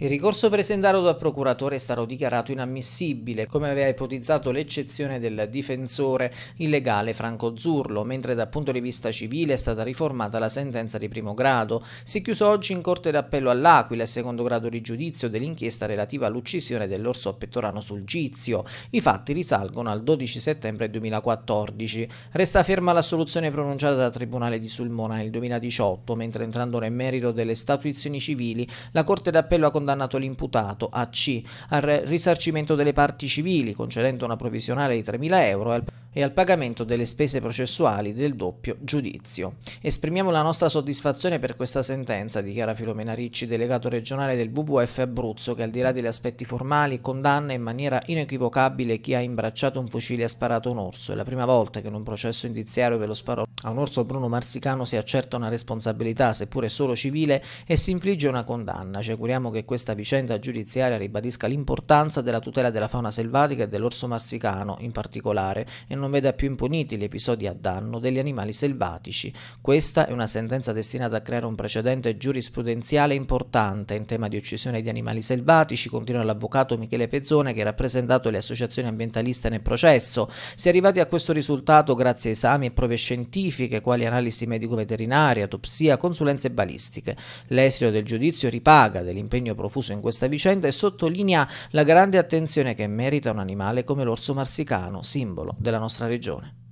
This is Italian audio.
Il ricorso presentato dal procuratore è stato dichiarato inammissibile, come aveva ipotizzato l'eccezione del difensore illegale Franco Zurlo, mentre dal punto di vista civile è stata riformata la sentenza di primo grado. Si è chiuso oggi in Corte d'Appello all'Aquila il secondo grado di giudizio dell'inchiesta relativa all'uccisione dell'orso pettorano sul Gizio. I fatti risalgono al 12 settembre 2014. Resta ferma l'assoluzione pronunciata dal Tribunale di Sulmona nel 2018, mentre entrando nel merito delle statuizioni civili, la Corte d'Appello ha condannato condannato l'imputato a C al risarcimento delle parti civili, concedendo una provvisionale di 3.000 euro al e al pagamento delle spese processuali del doppio giudizio. Esprimiamo la nostra soddisfazione per questa sentenza, dichiara Filomena Ricci, delegato regionale del WWF Abruzzo, che al di là degli aspetti formali condanna in maniera inequivocabile chi ha imbracciato un fucile e sparato un orso. È la prima volta che in un processo indiziario per lo sparo a un orso Bruno Marsicano si accerta una responsabilità, seppure solo civile, e si infligge una condanna. Ci auguriamo che questa vicenda giudiziaria ribadisca l'importanza della tutela della fauna selvatica e dell'orso marsicano in particolare e non non veda più impuniti gli episodi a danno degli animali selvatici. Questa è una sentenza destinata a creare un precedente giurisprudenziale importante in tema di uccisione di animali selvatici, continua l'avvocato Michele Pezzone che ha rappresentato le associazioni ambientaliste nel processo. Si è arrivati a questo risultato grazie a esami e prove scientifiche, quali analisi medico-veterinaria, autopsia, consulenze balistiche. L'esito del giudizio ripaga dell'impegno profuso in questa vicenda e sottolinea la grande attenzione che merita un animale come l'orso marsicano, simbolo della nostra nostra regione.